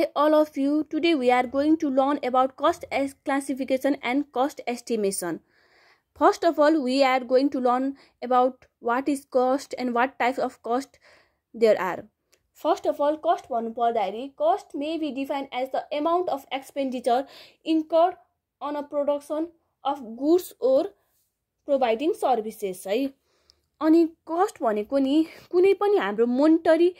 Hey all of you, today we are going to learn about cost classification and cost estimation. First of all, we are going to learn about what is cost and what types of cost there are. First of all, cost one per diary. Cost may be defined as the amount of expenditure incurred on a production of goods or providing services. है अनि cost भनेको नि कुनै पनि हाम्रो monetary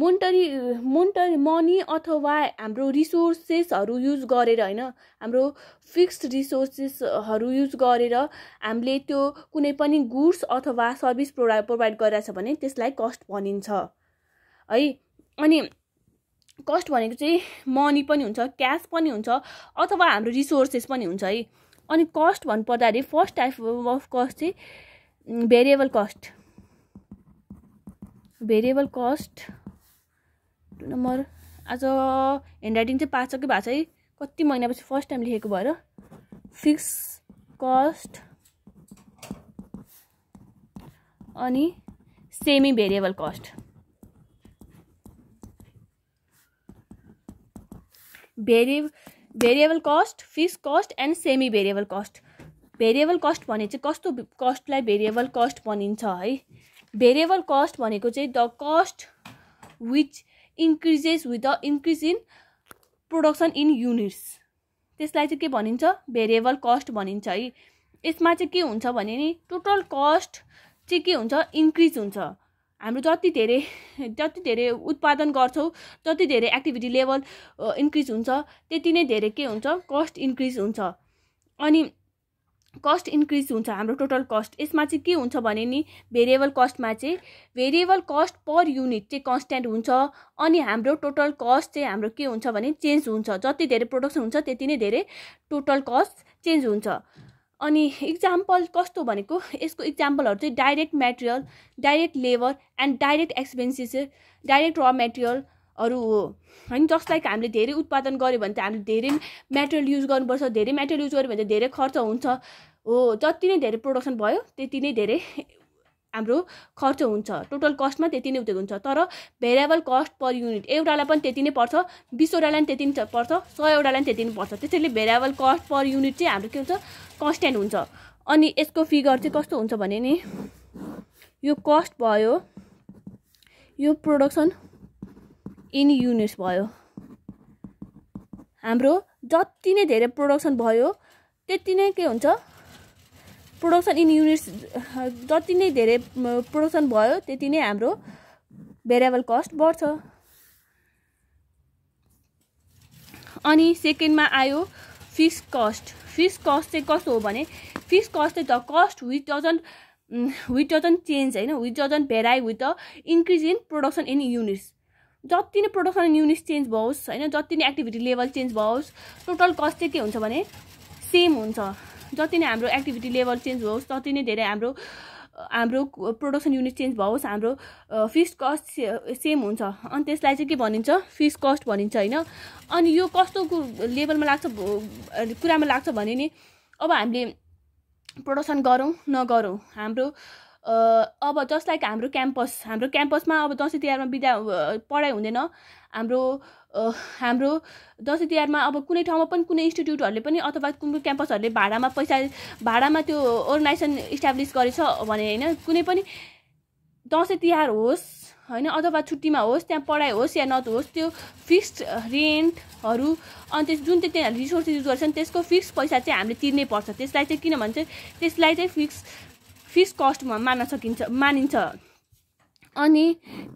मोन्टरी मोन्टरी money अथवा हाम्रो रिसोर्सेसहरू use गरेर होइन हाम्रो फिक्स्ड रिसोर्सेसहरू युज गरेर हामीले त्यो कुनै पनि गुड्स अथवा सर्भिस प्रोभा प्रोभाइड गरिरहेछ भने त्यसलाई कस्ट भनिन्छ है अनि कस्ट भनेको चाहिँ मनी पनि हुन्छ क्यास पनि हुन्छ अथवा हाम्रो रिसोर्सेस पनि हुन्छ है अनि कस्ट भन्नुपर्दाखेरि फर्स्ट टाइप अफ कस्ट चाहिँ variable cost variable cost number आज ह्यान्ड राइटिङ चाहिँ पाएको छ भएको छ है कति महिनापछि फर्स्ट टाइम लेखेको भएर फिक्स कस्ट अनि सेमी भेरिएबल कस्ट भेरि variable cost fix cost and semi variable cost variable cost भने चाहिँ कस्तो कस्टलाई भेरिएबल कस्ट भनिन्छ है भेरिएबल कस्ट भनेको चाहिँ the cost which increases with the increase in production in units त्यसलाई चाहिँ के भनिन्छ भेरिएबल कस्ट भनिन्छ है यसमा चाहिँ के हुन्छ भने नि टोटल कस्ट चाहिँ के हुन्छ इन्क्रिज हुन्छ हाम्रो जति धेरै जति धेरै उत्पादन गर्छौँ जति धेरै एक्टिभिटी लेभल इन्क्रिज हुन्छ त्यति नै धेरै के हुन्छ कस्ट इन्क्रिज हुन्छ अनि कस्ट इन्क्रिज हुन्छ हाम्रो टोटल कस्ट यसमा चाहिँ के हुन्छ भने नि भेरिएबल कस्टमा चाहिँ भेरिएबल कस्ट पर युनिट चाहिँ कन्सट्यान्ट हुन्छ अनि हाम्रो टोटल कस्ट चाहिँ हाम्रो के हुन्छ भने चेन्ज हुन्छ जति धेरै प्रोडक्सन हुन्छ त्यति नै धेरै टोटल कस्ट चेन्ज हुन्छ अनि इक्जाम्पल कस्तो भनेको यसको इक्जाम्पलहरू चाहिँ direct material direct labour and direct expenses direct र मेटेरियल अरू हो होइन जसलाई हामीले धेरै उत्पादन गऱ्यो भने त हामीले धेरै मेटेरियल युज गर्नुपर्छ धेरै मेटेरियल युज गर्यो भने त धेरै खर्च हुन्छ हो जति नै धेरै प्रोडक्सन भयो त्यति नै धेरै हाम्रो खर्च हुन्छ टोटल कस्टमा त्यति नै उत्यो हुन्छ तर भेरिएबल कस्ट पर युनिट एउटालाई पनि त्यति नै पर्छ बिसवटालाई पनि त्यति नै पर्छ सयवटालाई पनि त्यति नै पर्छ त्यसैले भेरिएबल कस्ट पर युनिट चाहिँ हाम्रो के हुन्छ कन्सटेन्ट हुन्छ अनि यसको फिगर चाहिँ कस्तो हुन्छ भने नि यो कस्ट भयो यो प्रोडक्सन इन युनिट्स भयो हाम्रो जति नै धेरै प्रोडक्सन भयो त्यति नै के हुन्छ प्रोडक्सन इन युनिट्स जति नै धेरै प्रोडक्सन भयो त्यति नै हाम्रो भेरिएबल कस्ट बढ्छ अनि सेकेन्डमा आयो फिक्स कस्ट फिक्स कस्ट चाहिँ कस्तो हो भने फिक्स कस्ट चाहिँ the cost with doesn't with doesn't change होइन with doesn't vary with the increase in production in units जति नै प्रोडक्सन युनिट्स चेन्ज भयोस् होइन जति नै एक्टिभिटी लेभल चेन्ज भयोस् टोटल कस्ट चाहिँ के हुन्छ भने सेम हुन्छ जति नै हाम्रो एक्टिभिटी लेभल चेन्ज भयोस् तति नै धेरै हाम्रो हाम्रो प्रोडक्सन युनिट चेन्ज भयोस् हाम्रो फिस कस्ट सेम हुन्छ अनि त्यसलाई चाहिँ के भनिन्छ फिस कस्ट भनिन्छ होइन अनि यो कस्तो लेभलमा लाग्छ कुरामा लाग्छ भने नि अब हामीले प्रोडक्सन गरौँ नगरौँ हाम्रो अब जस्ट लाइक हाम्रो क्याम्पस हाम्रो क्याम्पसमा अब दसैँ तिहारमा विद्या पढाइ हुँदैन हाम्रो हाम्रो दसैँ तिहारमा अब कुनै ठाउँमा पनि कुनै इन्स्टिट्युटहरूले पनि अथवा कुन कुन क्याम्पसहरूले भाडामा पैसा भाडामा त्यो अर्गनाइजेसन इस्टाब्लिस गरेछ भने होइन कुनै पनि दसैँ तिहार होस् होइन अथवा छुट्टीमा होस् त्यहाँ पढाइ होस् या नहोस् त्यो फिक्स्ड रेन्टहरू अनि त्यस जुन चाहिँ त्यहाँ रिसोर्सेस युज गर्छन् त्यसको फिक्स पैसा चाहिँ हामीले तिर्नै पर्छ त्यसलाई चाहिँ किनभने चाहिँ त्यसलाई चाहिँ फिक्स फिस कस्टमा मान्न सकिन्छ मानिन्छ अनि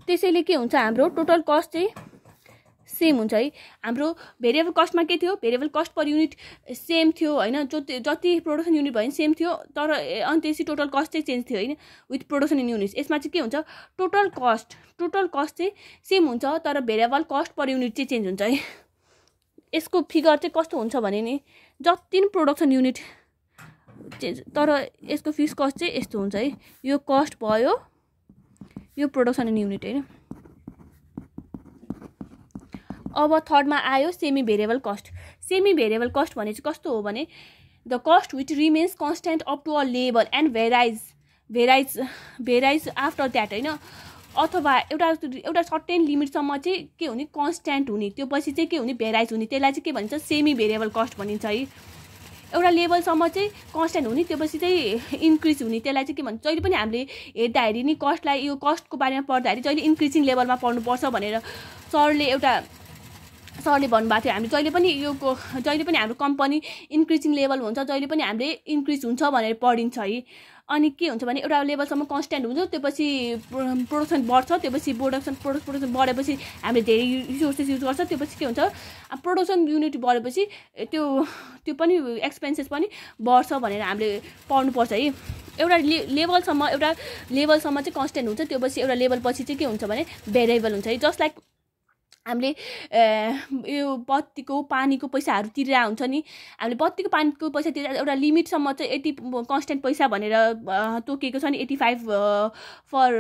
त्यसैले के हुन्छ हाम्रो टोटल कस्ट चाहिँ सेम हुन्छ है हाम्रो भेरिएबल कस्टमा के थियो variable cost per unit same थियो होइन जति जति प्रोडक्सन युनिट भयो सेम थियो तर अनि त्यसपछि टोटल कस्ट चाहिँ चेन्ज थियो होइन विथ प्रोडक्सन इन युनिट्स यसमा चाहिँ के हुन्छ टोटल कस्ट टोटल कस्ट चाहिँ सेम हुन्छ तर भेरिएबल कस्ट पर युनिट चाहिँ चेन्ज हुन्छ है यसको फिगर चाहिँ कस्तो हुन्छ भने नि जति पनि प्रोडक्सन युनिट तर यसको फिक्स कस्ट चाहिँ यस्तो हुन्छ है यो कस्ट भयो यो प्रोडक्सन एन्ड युनिट होइन अब थर्डमा आयो semi variable cost semi variable cost भने चाहिँ कस्तो हो भने the cost which remains constant up to a level and varies varies varies after that होइन अथवा एउटा एउटा सर्टेन लिमिटसम्म चाहिँ के हुने कन्सट्यान्ट हुने त्यो पछि चाहिँ के हुने भेराइज हुने त्यसलाई चाहिँ के भनिन्छ सेमी भेरिएबल कस्ट भनिन्छ है एउटा लेभलसम्म चाहिँ कन्सटेन्ट हुने त्योपछि चाहिँ इन्क्रिज हुने त्यसलाई चाहिँ के भन्छ जहिले पनि हामीले हेर्दाखेरि नि कस्टलाई यो कस्टको बारेमा पढ्दाखेरि जहिले इन्क्रिजिङ लेभलमा पढ्नुपर्छ भनेर सरले एउटा सरले भन्नुभएको थियो हामी जहिले पनि यो जहिले पनि हाम्रो कम्पनी इन्क्रिजिङ लेभल हुन्छ जहिले पनि हामीले इन्क्रिज हुन्छ भनेर पढिन्छ है अनि के हुन्छ भने एउटा लेभलसम्म कन्सट्यान्ट हुन्छ त्यो पछि प्रोडक्सन बढ्छ त्यो पछि प्रोडक्सन प्रोडक्ट प्रोडक्सन बढेपछि हामीले धेरै रिसोर्सेस युज गर्छ त्यो पछि के हुन्छ प्रोडक्सन युनिट बढेपछि त्यो त्यो पनि एक्सपेन्सेस पनि बढ्छ भनेर हामीले पढ्नुपर्छ है एउटा ले लेभलसम्म एउटा लेभलसम्म चाहिँ कन्सटेन्ट हुन्छ त्यो पछि एउटा लेभल पछि चाहिँ के हुन्छ भने भेरिएबल हुन्छ है जस्ट लाइक हामीले यो बत्तीको पानीको पैसाहरू तिरेर हुन्छ नि हामीले बत्तीको पानीको पैसा तिरेर एउटा लिमिटसम्म चाहिँ यति कन्सटेन्ट पैसा भनेर तोकिएको छ नि एट्टी फाइभ फर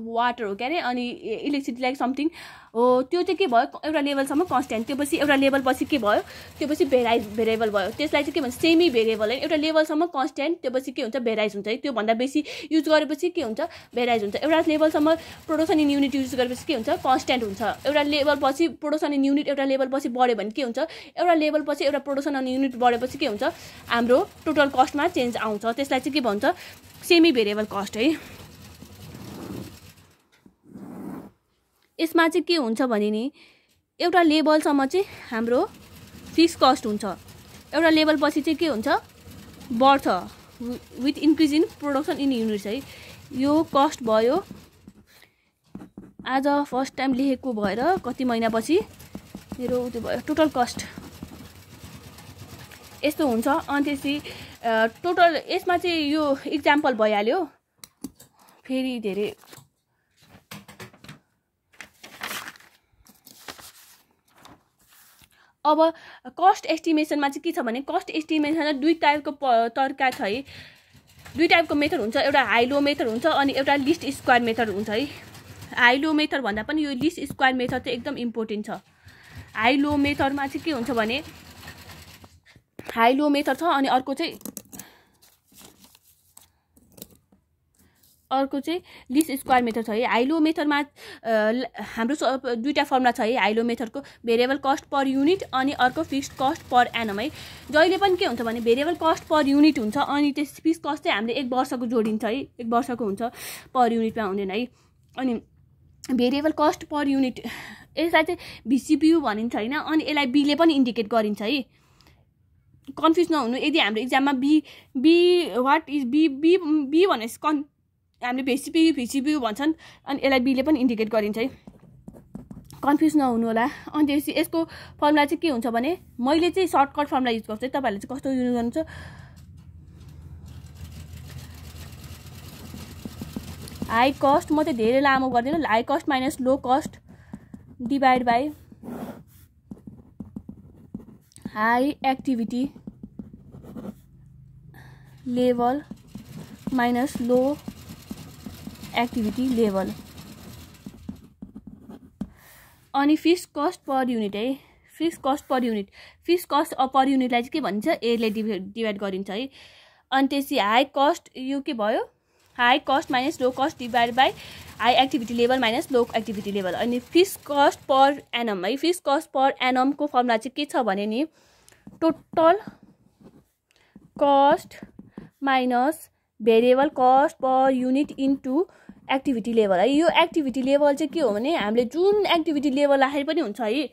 वाटर हो क्या अरे अनि लाइक समथिङ हो त्यो चाहिँ के भयो एउटा लेभलसम्म कन्सटेन्ट त्यो पछि एउटा लेभल पछि के भयो त्यो पछि भेराइज भेरिएबल भयो त्यसलाई चाहिँ के भन्छ सेमी भेरिएबल है एउटा लेभलसम्म कन्सटेन्ट त्यो पछि के हुन्छ भेराइज हुन्छ है त्योभन्दा बेसी युज गरेपछि के हुन्छ भेराइज हुन्छ एउटा लेभलसम्म प्रोडक्सन इन युनिट युज गरेपछि के हुन्छ कन्सटेन्ट हुन्छ एउटा लेभल पछि प्रोडक्सन इन युनिट एउटा लेभल पछि बढ्यो भने के हुन्छ एउटा लेभल पछि एउटा प्रोडक्सन अन युनिट बढेपछि के हुन्छ हाम्रो टोटल कस्टमा चेन्ज आउँछ त्यसलाई चाहिँ के भन्छ सेमी भेरिएबल कस्ट है यसमा चाहिँ के हुन्छ भने नि एउटा लेभलसम्म चाहिँ हाम्रो फिक्स कस्ट हुन्छ एउटा लेभल पछि चाहिँ के हुन्छ बढ्छ with increase in production in units है यो कस्ट भयो आज फर्स्ट टाइम लेखेको भएर कति महिनापछि मेरो त्यो भयो टोटल कस्ट यस्तो हुन्छ अनि त्यसपछि टोटल यसमा चाहिँ यो इक्जाम्पल भइहाल्यो फेरि धेरै अब कस्ट एस्टिमेसनमा चाहिँ के छ भने कस्ट एस्टिमेसन दुई टाइपको प तर्का छ है दुई टाइपको मेथड हुन्छ एउटा हाई लो मेथड हुन्छ अनि एउटा लिस्ट स्क्वायर मेथड हुन्छ है हाइलो मेथडभन्दा पनि यो लिस्ट स्क्वायर मेथड चाहिँ एकदम इम्पोर्टेन्ट छ हाई लो मेथडमा चाहिँ के हुन्छ भने हाई लो मेथड छ अनि अर्को चाहिँ अर्को चाहिँ लिस्ट स्क्वायर मेथड छ है हाइलो मेथडमा हाम्रो दुईवटा फर्मुला छ है हाइलो मेथडको भेरिएबल कस्ट पर युनिट अनि अर्को फिक्स्ड कस्ट पर एनम है जहिले पनि के हुन्छ भने भेरिएबल कस्ट पर युनिट हुन्छ अनि त्यस फिक्स कस्ट चाहिँ हामीले एक वर्षको जोडिन्छ है एक वर्षको हुन्छ पर युनिटमा हुँदैन है अनि भेरिएबल कस्ट पर युनिट यसलाई चाहिँ भिसिपियु भनिन्छ होइन अनि यसलाई बीले पनि इन्डिकेट गरिन्छ है कन्फ्युज नहुनु यदि हाम्रो इक्जाममा B B what is B B B भनेपछि कन् हामीले भिसिपियु भिसिपियु भन्छन् अनि यसलाई बीले पनि इन्डिकेट गरिन्छ है कन्फ्युज नहुनु होला अनि त्यसपछि यसको फर्मुला चाहिँ के हुन्छ भने मैले चाहिँ सर्टकट फर्मुला युज गर्छु है तपाईँहरूले चाहिँ कस्तो युज गर्नुहुन्छ हाई कस्ट म चाहिँ धेरै लामो गर्दिनँ high cost minus low cost divide by high activity level minus low activity level अनि फिक्स कस्ट पर युनिट है fix cost per unit fix cost per युनिटलाई चाहिँ के भनिन्छ एले डिभाइड गरिन्छ है अनि त्यसपछि हाई कस्ट यो के भयो high cost minus low cost divide by high activity level minus low activity level अनि फिस कस्ट पर एनम है फिस कस्ट पर एनमको फर्मुला चाहिँ के छ भने नि total cost minus variable cost per unit into activity level है यो एक्टिभिटी लेभल चाहिँ के हो भने हामीले जुन एक्टिभिटी लेभल राखेर पनि हुन्छ है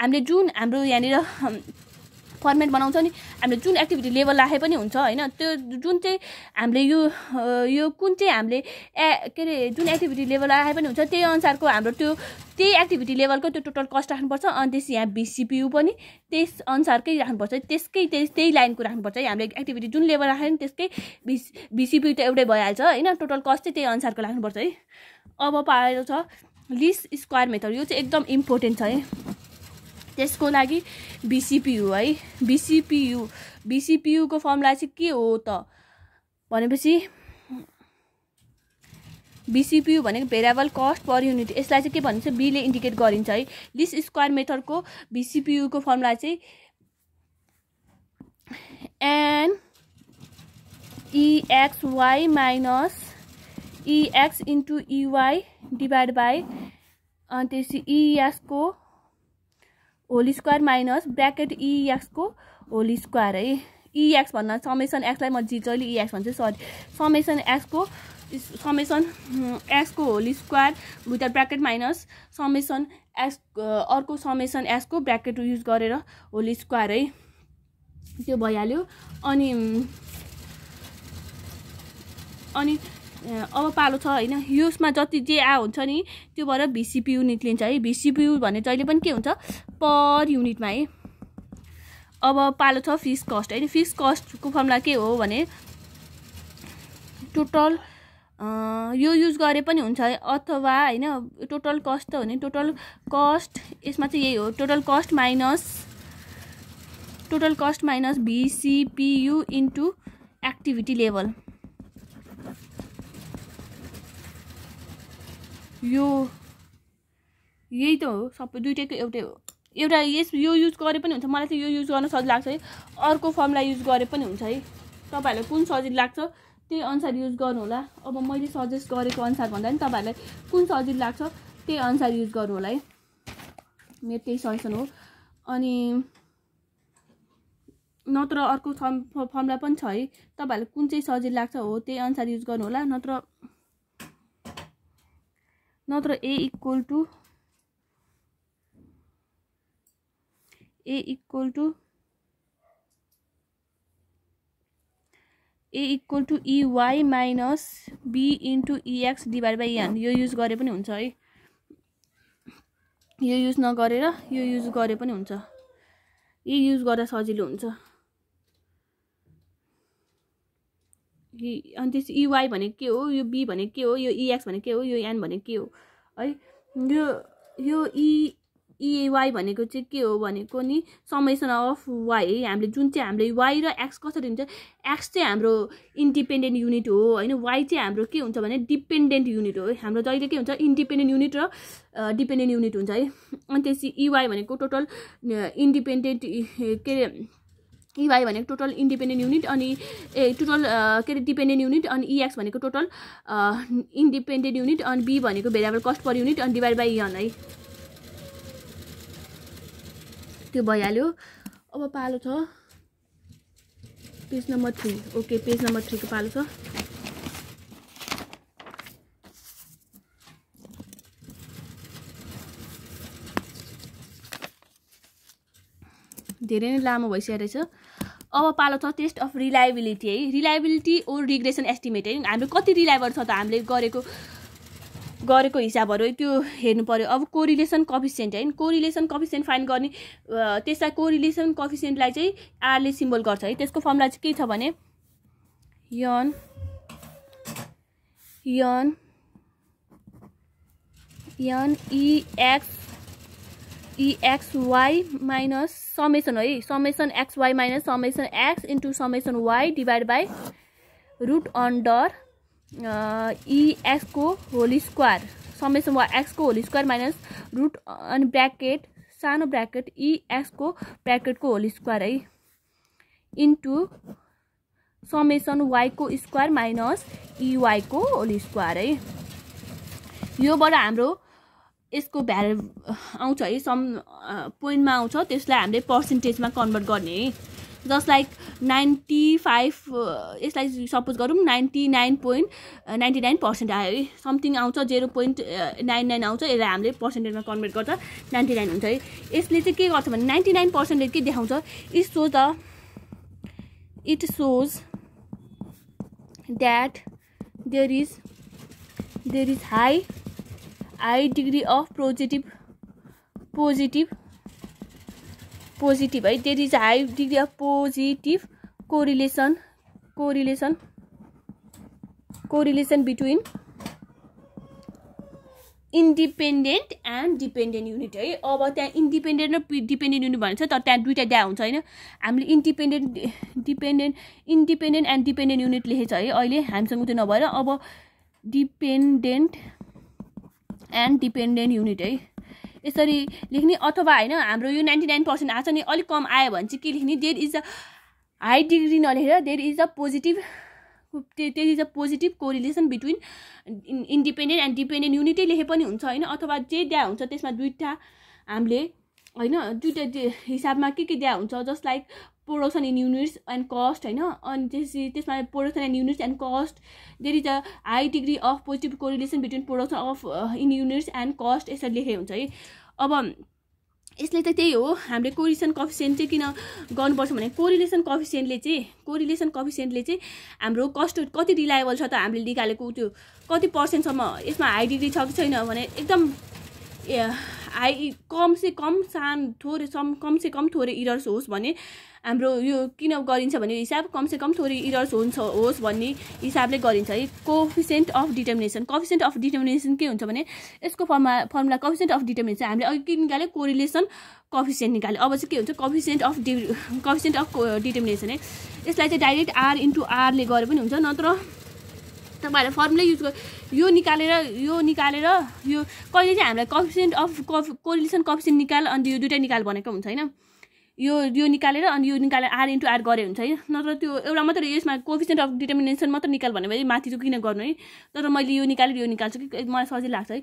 हामीले जुन हाम्रो यहाँनिर फर्मेट बनाउँछ नि हामीले जुन एक्टिभिटी लेभल राखे पनि हुन्छ होइन त्यो जुन चाहिँ हामीले यो यो कुन चाहिँ हामीले ए के अरे जुन एक्टिभिटी लेभल राखे पनि हुन्छ त्यही अनुसारको हाम्रो त्यो त्यही एक्टिभिटी लेभलको त्यो टोटल कस्ट राख्नुपर्छ अनि त्यस यहाँ बिसिपियु पनि त्यस अनुसारकै राख्नुपर्छ त्यसकै त्यस त्यही लाइनको राख्नुपर्छ हामीले एक्टिभिटी जुन लेभल राख्यो नि त्यसकै बिस बिसिपियु त एउटै भइहाल्छ होइन टोटल कस्ट चाहिँ त्यही अनुसारको राख्नुपर्छ है अब पाएको छ लिस स्क्वायर मेथड यो चाहिँ एकदम इम्पोर्टेन्ट छ है त्यसको लागि बिसिपियु है बिसिपियु बिसिपियुको फर्मुला चाहिँ के हो त भनेपछि बिसिपियु भनेको भेराबल कस्ट पर युनिट यसलाई चाहिँ के भनिन्छ बीले इन्डिकेट गरिन्छ है लिस्ट स्क्वायर मेथडको बिसिपियुको फर्मुला चाहिँ N E X Y minus E X into E Y divide by अनि त्यसपछि इएक्सको e whole square minus bracket इएक्सको e होल स्क्वायर है इएक्स e भन्दा समेसन एक्सलाई म जिजली इएक्स e भन्छु सरी समेसन एक्सको समेसन एक्सको whole square with bracket minus summation X अर्को समेसन एक्सको ब्राकेट युज गरेर होल स्क्वायर है त्यो भइहाल्यो अनि अनि अब पालो छ होइन यसमा जति जे आ हुन्छ नि त्योबाट भिसिपी युनिट लिन्छ है भिसिपियु भने जहिले पनि के हुन्छ पर युनिटमा है अब पालो छ फिक्स कस्ट होइन फिक्स कस्टको फर्मुला के हो भने टोटल यो युज गरे पनि हुन्छ है अथवा होइन टोटल कस्ट त हो नि टोटल कस्ट यसमा चाहिँ यही हो total cost minus total cost minus VCPU into activity level यो यही त हो सबै दुइटैको एउटै हो एउटा यस यो युज गरे पनि हुन्छ मलाई चाहिँ यो युज गर्न सजिलो लाग्छ है अर्को फर्मलाई युज गरे पनि हुन्छ है तपाईँहरूलाई कुन सजिलो लाग्छ त्यही अनुसार युज गर्नु होला अब मैले सजेस्ट गरेको अनुसार भन्दा पनि तपाईँहरूलाई कुन सजिलो लाग्छ त्यही अनुसार युज गर्नु होला है मेरो त्यही सजेसन हो अनि नत्र अर्को फर्मुला पनि छ है तपाईँहरूलाई कुन चाहिँ सजिलो लाग्छ हो त्यही अनुसार युज गर्नु होला नत्र नत्र a equal to a equal to a equal to E Y minus B into E X divide by N यो युज गरे पनि हुन्छ है यो युज नगरेर यो युज गरे पनि हुन्छ यो युज गर्दा सजिलो हुन्छ अनि त्यस इवाई भनेको के हो यो बी भनेको के हो यो इएक्स भनेको के हो यो एन भनेको के हो है यो यो इ इएवाई भनेको चाहिँ के हो भनेको नि समेसन अफ वाई हामीले जुन चाहिँ हामीले वाई र एक्स कसरी हुन्छ एक्स चाहिँ हाम्रो इन्डिपेन्डेन्ट युनिट हो होइन वाई चाहिँ हाम्रो के हुन्छ भने डिपेन्डेन्ट युनिट हो हाम्रो जहिले के हुन्छ इन्डिपेन्डेन्ट युनिट र डिपेन्डेन्ट युनिट हुन्छ है अनि त्यसपछि इवाई भनेको टोटल इन्डिपेन्डेन्ट के अरे इवाई e भनेको टोटल इन्डिपेन्डेन्ट युनिट अनि ए टोटल के अरे डिपेन्डेन्ट युनिट अनि इएक्स e भनेको टोटल इन्डिपेन्डेन्ट युनिट अनि बी भनेको भेरिएबल कस्ट पर युनिट अनि डिभाइड बाई यन है त्यो भइहाल्यो अब पालो छ page number three okay page number थ्रीको पालो छ धेरै नै लामो भइसकेको रहेछ अब पालो छ टेस्ट अफ रिलायबिलिटी है रिलायबिलिटी ओर रिग्रेसन एस्टिमेट है हाम्रो कति रिलायबल छ त हामीले गरेको गरेको हिसाबहरू त्यो हेर्नु पऱ्यो अब कोरिलेसन कफिसियन्ट है कोरिलेसन कफिसियन्ट फाइन गर्ने त्यसलाई कोरिलेसन कफिसियन्टलाई चाहिँ आरले सिम्बल गर्छ है त्यसको फर्मुला चाहिँ के छ भने N N N E X e E X Y minus summation है summation X Y minus summation X into summation Y divide by root under इएक्सको होल स्क्वायर समेसन वा एक्सको होल स्क्वायर माइनस रुट अनि ब्राकेट सानो ब्राकेट इएक्सको ब्राकेटको होल स्क्वायर है into summation वाईको स्क्वायर माइनस इवाईको होल स्क्वायर है योबाट हाम्रो यसको भ्याल आउँछ है सम पोइन्टमा आउँछ त्यसलाई हामीले पर्सेन्टेजमा कन्भर्ट गर्ने है जस्ट लाइक नाइन्टी फाइभ यसलाई सपोज गरौँ ninety nine point ninety nine percent आयो है समथिङ आउँछ जेरो पोइन्ट नाइन नाइन आउँछ यसलाई हामीले पर्सेन्टेजमा कन्भर्ट गर्दा नाइन्टी नाइन हुन्छ है यसले चाहिँ के गर्छ भने नाइन्टी नाइन पर्सेन्टले के देखाउँछ it shows the it shows that there is there is high high degree of positive positive positive है that is high degree of positive correlation correlation correlation between independent and dependent unit है अब त्यहाँ independent र dependent unit भन्छ तर त्यहाँ दुइटा द्या हुन्छ होइन हामीले independent dependent independent and dependent unit लेखेको छ है अहिले हामीसँग त्यो नभएर अब डिपेन्डेन्ट एन्ड डिपेन्डेन्ट युनिट है यसरी लेख्ने अथवा होइन हाम्रो यो नाइन्टी नाइन पर्सेन्ट आएको छ नि अलिक कम आयो भने चाहिँ के लेख्ने there is a high degree नलेखेर there is a positive there is a positive correlation between independent and dependent युनिटै लेखे पनि हुन्छ होइन अथवा जे दिया हुन्छ त्यसमा दुइटा हामीले होइन दुइटा हिसाबमा के के दिया हुन्छ just like production in units and cost होइन अनि त्यसपछि त्यसमा production and units and cost there is a high degree of positive correlation between production of in units and cost यसरी लेखेको हुन्छ है अब यसले त त्यही हो हामीले कोरिलेसन कफिसियन्ट चाहिँ किन गर्नुपर्छ भने कोरिलेसन कफिसियन्टले चाहिँ कोरिलेसन कफिसियन्टले चाहिँ हाम्रो कस्ट कति रिलायबल छ त हामीले निकालेको त्यो कति पर्सेन्टसम्म यसमा हाई डिग्री छ कि छैन भने एकदम हाई कमसे कम सान थोरै सम कमसे कम थोरै इरर्स होस् भने हाम्रो यो किन गरिन्छ भने हिसाब कमसे कम थोरै इरर्स हुन्छ होस् भन्ने हिसाबले गरिन्छ है coefficient of determination coefficient of determination के हुन्छ भने यसको formula formula coefficient of determination हामीले अघि के निकाल्यो कोरिलेसन कफिसेन्ट निकाल्यो अब चाहिँ के हुन्छ coefficient of de coefficient of determination है यसलाई चाहिँ डाइरेक्ट आर इन्टु आरले गरे पनि हुन्छ नत्र तपाईँहरूले फर्मुला युज गर यो निकालेर यो निकालेर यो कहिले चाहिँ हामीलाई coefficient of co correlation coefficient निकाल अनि यो दुइटा निकाल भनेको हुन्छ होइन यो यो निकालेर अनि यो निकालेर आर इन्टु आर गरे हुन्छ है नत्र त्यो एउटा मात्र यसमा कोफिसियन्ट अफ डिटर्मिनेसन मात्र निकाल भन्यो भने माथि चाहिँ किन गर्नु है तर मैले यो निकालेर यो निकाल्छु कि मलाई सजिलो लाग्छ है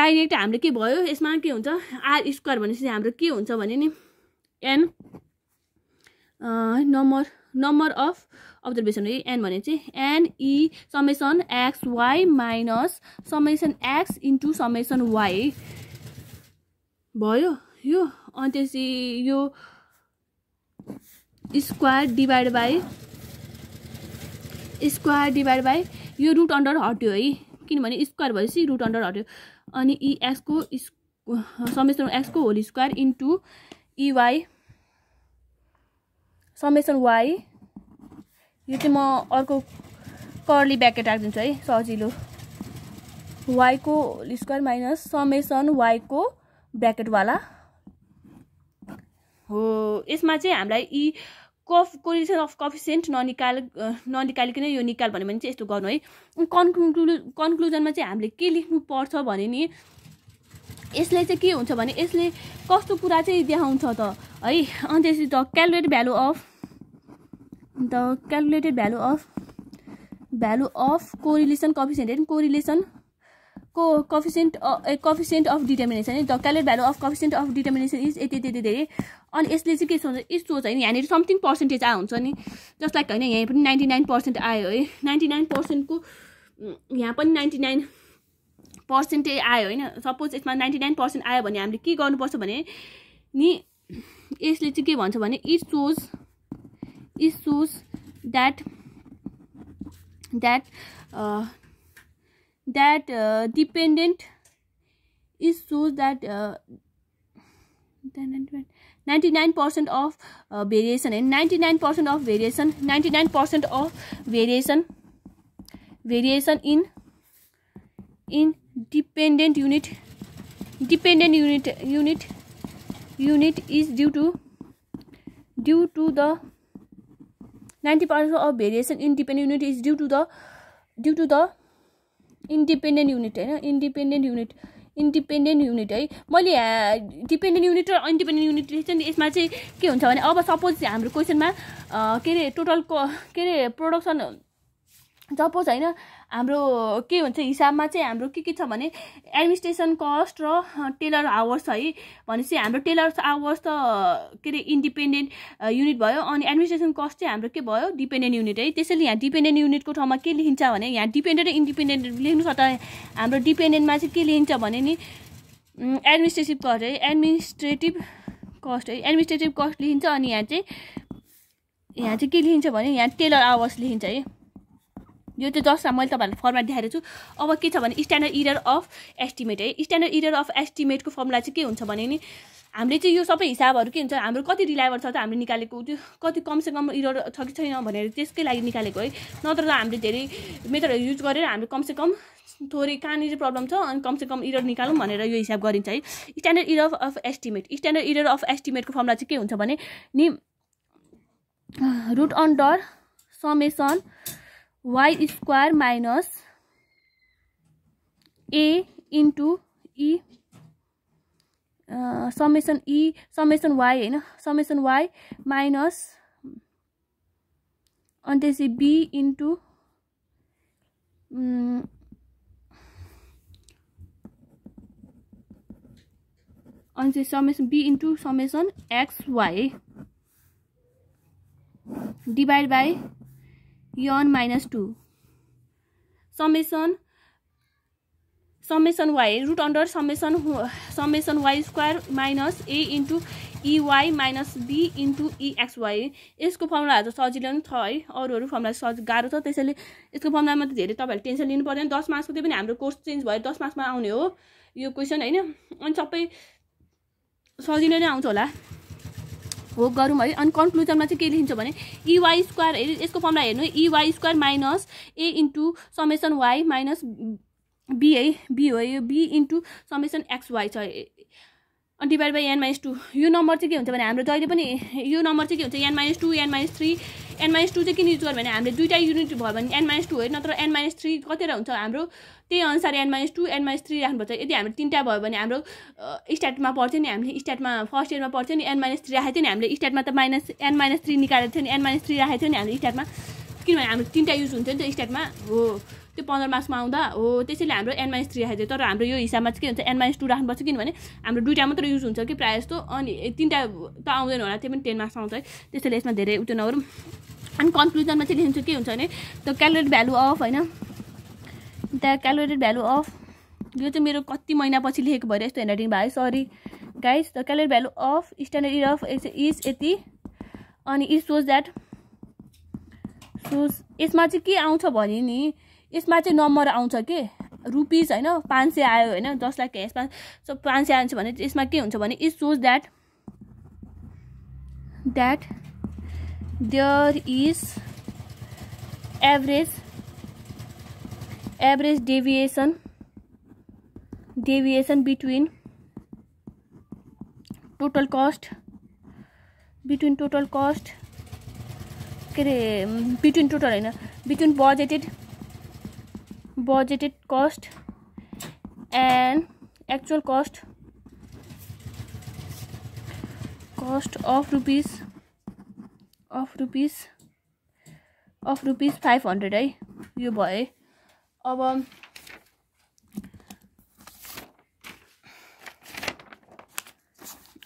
डाइरेक्ट हाम्रो के भयो यसमा के हुन्छ आर स्क्वायर भनेपछि हाम्रो के हुन्छ भने नि N number number of observation है एन भने चाहिँ N E summation X Y minus summation X into summation Y भयो यो अनि त्यसपछि यो square divide by square divide by यो रुट अन्डर हट्यो है किनभने स्क्वायर भएपछि रुट अन्डर हट्यो अनि इएक्सको समेसन एक्सको whole square into E Y summation Y यो चाहिँ म अर्को कर्ली ब्याकेट राखिदिन्छु है सजिलो वाइको स्क्वायर माइनस समेसन वाइको ब्याकेटवाला हो यसमा चाहिँ हामीलाई यी कफ कोरिसन अफ कफिसियन्ट ननिकाल ननिकालिकन यो निकाल भन्यो भने चाहिँ यस्तो गर्नु है कन्क्लु कन्क्लुजनमा चाहिँ हामीले के लेख्नु पर्छ भने नि यसले चाहिँ के हुन्छ भने यसले कस्तो कुरा चाहिँ देखाउँछ त है अनि त्यसपछि the calculate value of the calculated value of value of correlation coefficient होइन कोरिलेसन को coefficient a coefficient of determination है the calculate value of coefficient of determination is यति यति धेरै अनि यसले चाहिँ के सोच्छ सोच होइन यहाँनिर समथिङ पर्सेन्टेज आयो हुन्छ नि जस्ट लाइक होइन यहाँ पनि नाइन्टी नाइन पर्सेन्ट आयो है नाइन्टी नाइन पर्सेन्टको यहाँ पनि नाइन्टी नाइन पर्सेन्टै आयो होइन सपोज यसमा नाइन्टी नाइन पर्सेन्ट आयो भने हामीले के गर्नुपर्छ भने नि यसले चाहिँ के भन्छ भने it shows issues that that uh, that uh, dependent issues that 99% uh, of uh, variation and 99% of variation 99% of variation variation in in dependent unit dependent unit unit unit is due to due to the ninety percent of variation independent unit is due to the due to the independent unit होइन independent unit independent unit है unit dependent unit र independent unit लेख्छु नि यसमा चाहिँ के हुन्छ भने अब सपोज हाम्रो क्वेसनमा के अरे टोटल के अरे प्रोडक्सन सपोज होइन हाम्रो के भन्छ हिसाबमा चाहिँ हाम्रो के के छ भने एडमिनिस्ट्रेसन कस्ट र टेलर आवर्स है भनेपछि हाम्रो टेलर आवर्स त के अरे इन्डिपेन्डेन्ट युनिट भयो अनि एडमिनिस्ट्रेसन कस्ट चाहिँ हाम्रो के भयो डिपेन्डेन्ट युनिट है त्यसैले यहाँ डिपेन्डेन्ट युनिटको ठाउँमा के लेखिन्छ भने यहाँ डिपेन्डेन्ट र इन्डिपेन्डेन्ट लेख्नु त हाम्रो डिपेन्डेन्टमा चाहिँ के लेखिन्छ भने नि एडमिनिस्ट्रेटिभ कस्ट है एडमिनिस्ट्रेटिभ कस्ट है एडमिनिस्ट्रेटिभ कस्ट लेखिन्छ अनि यहाँ चाहिँ यहाँ चाहिँ के लेखिन्छ भने यहाँ टेलर आवर्स लेखिन्छ है यो चाहिँ जसमा मैले तपाईँहरूलाई फर्मेट देखाएको छु अब के छ भने स्ट्यान्डर्ड इयर अफ एस्टिमेट है स्ट्यान्डर्ड इयर अफ एस्टिमेटको फर्मुला चाहिँ के हुन्छ भने नि हामीले चाहिँ यो सबै हिसाबहरू के हुन्छ हाम्रो कति रिलायबल छ त हामीले निकालेको त्यो कति कमसे कम इरर छ कि छैन भनेर त्यसकै लागि निकालेको है नत्र त हामीले धेरै मेथडहरू युज गरेर हामीले कम थोरै कहाँनिर प्रब्लम छ अनि कम इरर निकालौँ भनेर यो हिसाब गरिन्छ है standard error of estimate standard error of एस्टिमेटको फर्मुला चाहिँ के हुन्छ भने नि root under summation Y square minus A into E summation E summation Y है समेसन वाई माइनस अंदी बी इंटू अच्छे summation B into summation X Y divide by N minus two summation summation e y root under summation summation y square minus A into E Y minus B into E X Y यसको फर्मुलाहरू त सजिलो पनि छ है अरूहरू formula सज गाह्रो छ त्यसैले यसको फर्मुलामा त धेरै तपाईँहरूले टेन्सन लिनु पर्दैन दस मार्क्सको त्यो पनि हाम्रो कोर्स चेन्ज भयो दस मार्क्समा आउने हो यो क्वेसन होइन अनि सबै सजिलो नै आउँछ होला हो गरौँ है अनि कन्क्लुजनमा चाहिँ के लेखिन्छ भने इवाई e स्क्वायर यसको फर्मलाई हेर्नु E Y square minus A into summation Y minus B है बी हो यो B into summation X Y छ अनि divide by N minus two यो नम्बर चाहिँ के हुन्छ भने हाम्रो जहिले पनि यो नम्बर चाहिँ के हुन्छ N minus two N minus three N minus two चाहिँ किन युज गर्यो भने हामीले दुईवटा युनिट भयो भने एन माइनस टू होइन नत्र एन माइनस थ्री कतिवटा हुन्छ हाम्रो त्यही अनुसार N minus two N minus three राख्नुपर्छ यदि हाम्रो तिनवटा भयो भने हाम्रो स्टार्टमा पर्थ्यो नि हामीले स्टार्टमा फर्स्ट इयरमा पर्थ्यो नि एन माइनस थ्री राखेको थियो नि हामीले स्टार्टमा त माइनस एन माइनस थ्री निकालेको थियो नि एन माइनस थ्री राखेको थियो नि हामीले स्टार्टमा किनभने हाम्रो तिनवटा युज हुन्थ्यो नि त स्टार्टमा हो त्यो पन्ध्र मार्क्समा आउँदा हो त्यसैले हाम्रो एन माइनस थ्री राखेको थियो तर हाम्रो यो हिसाबमा चाहिँ के हुन्छ एन माइनस टू राख्नुपर्छ किनभने हाम्रो दुइटा मात्र युज हुन्छ कि प्रायः जस्तो अनि तिनवटा त आउँदैन होला त्यो पनि टेन मार्क्स आउँछ है त्यसैले यसमा धेरै उत्यो नगरौँ अनि कन्क्लुजनमा चाहिँ लेख्छु के हुन्छ भने द क्यालकुलेट भ्यालु अफ होइन द क्यालकुलेटेड भ्यालु अफ यो चाहिँ मेरो कति महिनापछि लेखेको भएर यस्तो ह्यान्डराइटिङ भयो sorry guys the calorie value of standard error of is यति अनि इज सोज द्याट सोज यसमा चाहिँ के आउँछ भने नि यसमा चाहिँ नम्बर आउँछ के रुपिज होइन पाँच सय आयो होइन दस लाख यसमा सब पाँच सय आउँछ भने यसमा के हुन्छ भने is shows that that there is average average deviation deviation between total cost between total cost between total होइन between budgeted budgeted cost and actual cost cost of rupees of rupees of rupees five hundred है यो भयो अब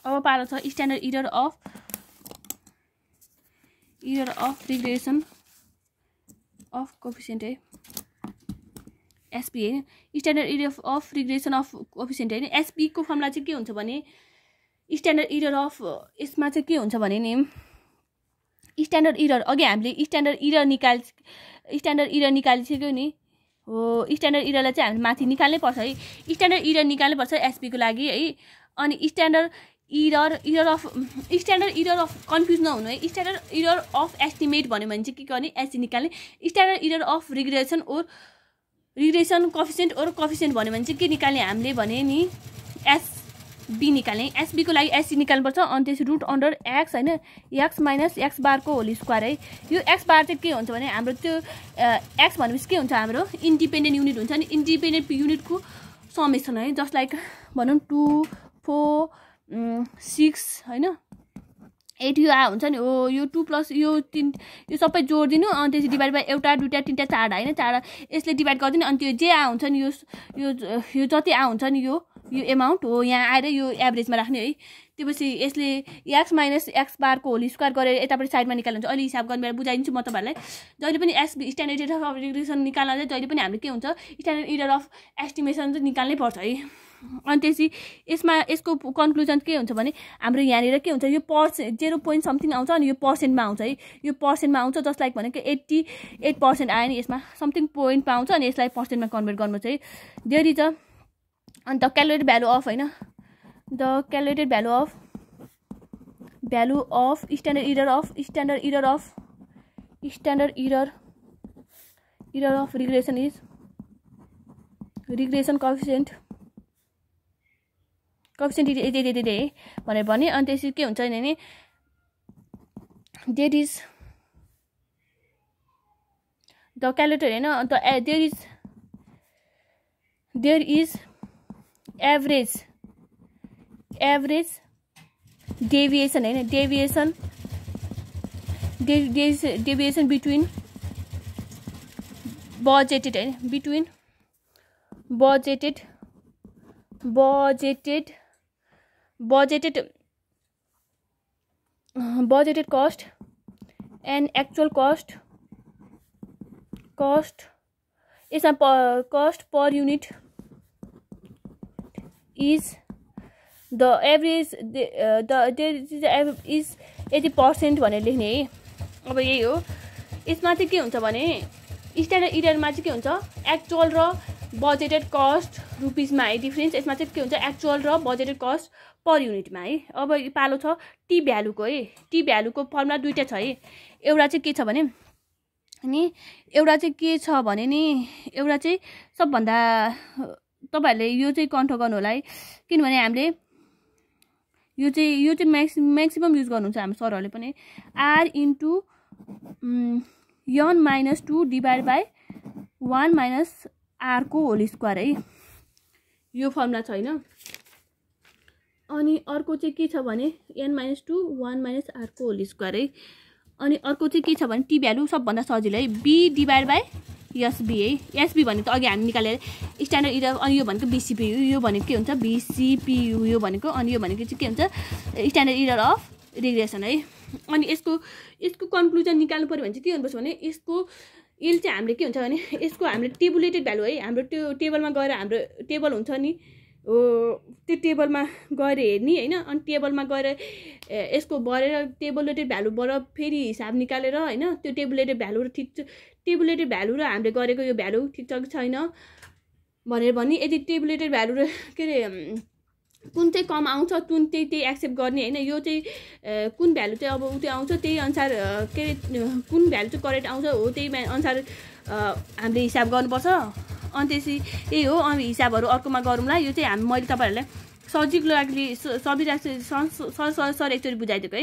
अब पारो छ standard error of error of regression of coefficient है SP होइन standard error of regression of coefficient होइन एसपीको फर्मुला चाहिँ के हुन्छ भने स्ट्यान्डर्ड इयर अफ यसमा चाहिँ के हुन्छ भने नि स्ट्यान्डर्ड इरर अघि हामीले स्ट्यान्डर्ड इरर निकाल स्ट्यान्डर्ड इरर निकालिसक्यो नि हो स्ट्यान्डर्ड इररलाई चाहिँ हामीले माथि निकाल्नै पर्छ है स्ट्यान्डर्ड इरर निकाल्नुपर्छ एसपीको लागि है अनि standard error error of standard error of confuse नहुनु है स्ट्यान्डर्ड इरर अफ एस्टिमेट भन्यो भने चाहिँ के गर्ने एससी निकाल्ने standard error of regression or regression coefficient or coefficient भन्यो भने चाहिँ के निकाल्ने हामीले भने नि एस बी निकाल्ने एसबीको लागि एससी निकाल्नुपर्छ अनि त्यसपछि रुट अन्डर एक्स होइन एक्स माइनस एक्स बारको होल स्क्वायर है यो एक्स बार चाहिँ के हुन्छ भने हाम्रो त्यो एक्स भनेपछि के हुन्छ हाम्रो इन्डिपेन्डेन्ट युनिट हुन्छ नि इन्डिपेन्डेन्ट युनिटको समेसन है जस्ट लाइक भनौँ टू फोर सिक्स होइन एट यो आ हुन्छ नि हो यो टू प्लस यो तिन यो सबै जोडिदिनु अनि त्यसपछि डिभाइड बाई एउटा दुइटा तिनवटा चारवटा होइन चारवटा यसले डिभाइड गरिदिनु अनि त्यो जे आ हुन्छ नि यो यो जति आ हुन्छ नि यो यो एमाउन्ट हो यहाँ आएर यो एभरेजमा राख्ने है त्योपछि यसले एक्स माइनस एक्स बारको होल स्क्वायर गरेर यतापट्टि साइडमा निकाल्नुहुन्छ अहिले हिसाब गर्ने बेला बुझाइदिन्छु म तपाईँहरूलाई जहिले पनि S standard rate of regression निकाल्न चाहिँ जहिले पनि हामीले के हुन्छ स्ट्यान्डर्ड इडर अफ एस्टिमेसन चाहिँ निकाल्नै पर्छ है अनि त्यसपछि यसमा यसको कन्क्लुजन के हुन्छ भने हाम्रो यहाँनिर के हुन्छ यो पर्सेन्ट जेरो पोइन्ट समथिङ आउँछ अनि यो पर्सेन्टमा आउँछ है यो पर्सेन्टमा आउँछ जसलाई भनेको एट्टी एट पर्सेन्ट आयो नि यसमा समथिङ पोइन्टमा आउँछ अनि यसलाई पर्सेन्टमा कन्भर्ट गर्नु चाहिँ देयर इज अन्त क्यालोरी भ्यालु अफ होइन the calculated value of value of standard error of standard error of standard error error of regression is regression coefficient is यति यति यति भनेर भने अनि त्यसपछि के हुन्छ भने देट इज द क्यालकुलेटर होइन अन्त there is there is average average deviation है deviation deviation deviation between budgeted है between budgeted budgeted budgeted budgeted cost and actual cost cost इसमें cost per unit is the average the is यति percent भनेर लेख्ने है अब यही हो यसमा चाहिँ के हुन्छ भने स्ट्यान्डर्ड इडरमा चाहिँ के हुन्छ एक्चुअल र बजेटेड कस्ट रुपिजमा है डिफ्रेन्स यसमा चाहिँ के हुन्छ एक्चुअल र बजेटेड कस्ट पर युनिटमा है अब पालो छ टी भ्यालुको है टी भ्यालुको फर्मुला दुइटा छ है एउटा चाहिँ के छ भने नि एउटा चाहिँ के छ भने नि एउटा चाहिँ सबभन्दा तपाईँहरूले यो चाहिँ कन्ठ गर्नु होला है किनभने हामीले यो चाहिँ यो चाहिँ म्याक्सि म्याक्सिमम् युज गर्नुहुन्छ हाम्रो सरहरूले पनि R into N minus two divide by one minus आरको होल स्क्वायर है यो फर्मुला छैन अनि अर्को चाहिँ के छ भने N minus two one minus आरको होल स्क्वायर है अनि अर्को चाहिँ के छ भने टी भ्यालु सबभन्दा सजिलो है बी डिभाइड बाई एसबी है एसबी भनेको अघि हामी निकालेर स्ट्यान्डर्ड इरर अनि यो भनेको बिसिपियु यो भनेको के हुन्छ बिसिपियु यो भनेको अनि यो भनेको चाहिँ के हुन्छ स्ट्यान्डर्ड इरर अफ रिग्रेसन है अनि यसको यसको कन्क्लुजन निकाल्नु पऱ्यो भने चाहिँ के गर्नुपर्छ भने यसको यसले चाहिँ हामीले के हुन्छ भने यसको हाम्रो टेबुलेटेड भ्यालु है हाम्रो त्यो टेबलमा गएर हाम्रो टेबल हुन्छ नि हो त्यो टेबलमा गएर हेर्ने होइन अनि टेबलमा गएर यसको भरेर टेबुलेटेड भ्यालुबाट फेरि हिसाब निकालेर होइन त्यो टेबुलेटेड भ्यालु ठिक टेबुलेटेड भ्यालु र हामीले गरेको यो भ्यालु ठिकठाक छैन भनेर भने यदि टेबुलेटेड भ्यालु र के अरे कुन चाहिँ कम आउँछ कुन त्यही त्यही एक्सेप्ट गर्ने होइन यो चाहिँ कुन भ्यालु चाहिँ अब त्यो आउँछ त्यही अनुसार के अरे कुन भ्यालु चाहिँ करेक्ट आउँछ हो त्यही अनुसार हामीले हिसाब गर्नुपर्छ अनि त्यसपछि त्यही हो अनि हिसाबहरू अर्कोमा गरौँला यो चाहिँ हामी मैले तपाईँहरूलाई सजिलो लागि सबिरहेको सर सर सर एकचोटि बुझाइदिएको है